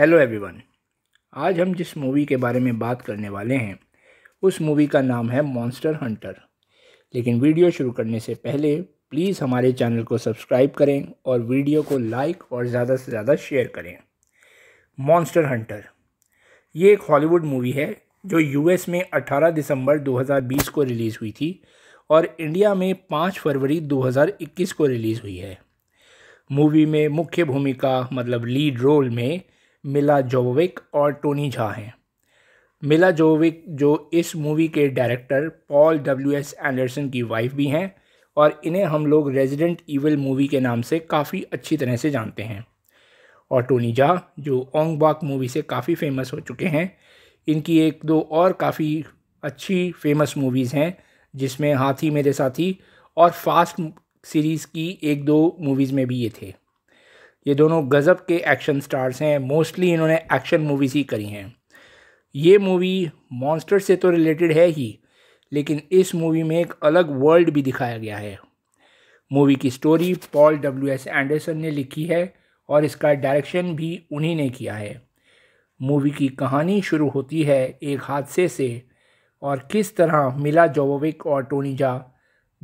hello everyone आज हम जिस मूवी के बारे में बात करने वाले हैं उस मूवी का नाम है मॉन्स्टर हंटर लेकिन वीडियो शुरू करने से पहले प्लीज़ हमारे चैनल को सब्सक्राइब करें और वीडियो को लाइक और ज़्यादा से ज़्यादा शेयर करें मॉन्स्टर हंटर ये एक हॉलीवुड मूवी है जो यूएस में 18 दिसंबर 2020 को रिलीज़ हुई थी और इंडिया में 5 फरवरी 2021 को रिलीज़ हुई है मूवी में मुख्य भूमिका मतलब लीड रोल में मिला जोविक और टोनी झा हैं मिला जोविक जो इस मूवी के director Paul W S Anderson की वाइफ भी हैं और इन्हें हम लोग रेजिडेंट ईवल मूवी के नाम से काफ़ी अच्छी तरह से जानते हैं और टोनी झा जो ओंग बाग मूवी से काफ़ी फेमस हो चुके हैं इनकी एक दो और काफ़ी अच्छी फेमस मूवीज़ हैं जिसमें हाथी मेरे साथी और फास्ट सीरीज़ की एक दो मूवीज़ में भी ये थे ये दोनों गज़ब के एक्शन स्टार्स हैं मोस्टली इन्होंने एक्शन मूवीज़ ही करी हैं ये मूवी मॉन्स्टर से तो रिलेटेड है ही लेकिन इस मूवी में एक अलग वर्ल्ड भी दिखाया गया है मूवी की story Paul W S Anderson ने लिखी है और इसका डायरेक्शन भी उन्हीं ने किया है मूवी की कहानी शुरू होती है एक हादसे से और किस तरह मिला जोवोविक और टोनीजा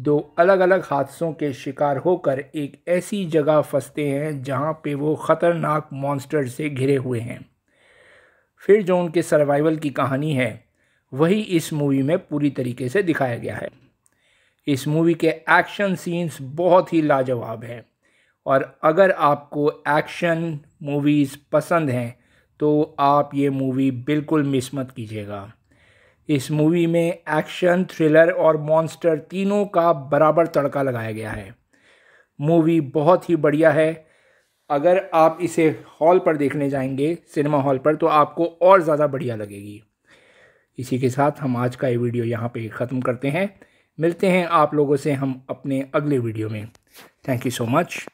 दो अलग अलग हादसों के शिकार होकर एक ऐसी जगह फंसते हैं जहां पे वो ख़तरनाक मॉन्स्टर से घिरे हुए हैं फिर जो उनके सर्वाइवल की कहानी है वही इस मूवी में पूरी तरीके से दिखाया गया है इस मूवी के एक्शन सीन्स बहुत ही लाजवाब हैं और अगर आपको एक्शन मूवीज़ पसंद हैं तो आप ये मूवी बिल्कुल मिस मत कीजिएगा इस मूवी में एक्शन थ्रिलर और मॉन्स्टर तीनों का बराबर तड़का लगाया गया है मूवी बहुत ही बढ़िया है अगर आप इसे हॉल पर देखने जाएंगे सिनेमा हॉल पर तो आपको और ज़्यादा बढ़िया लगेगी इसी के साथ हम आज का ये वीडियो यहाँ पे ख़त्म करते हैं मिलते हैं आप लोगों से हम अपने अगले वीडियो में थैंक यू सो मच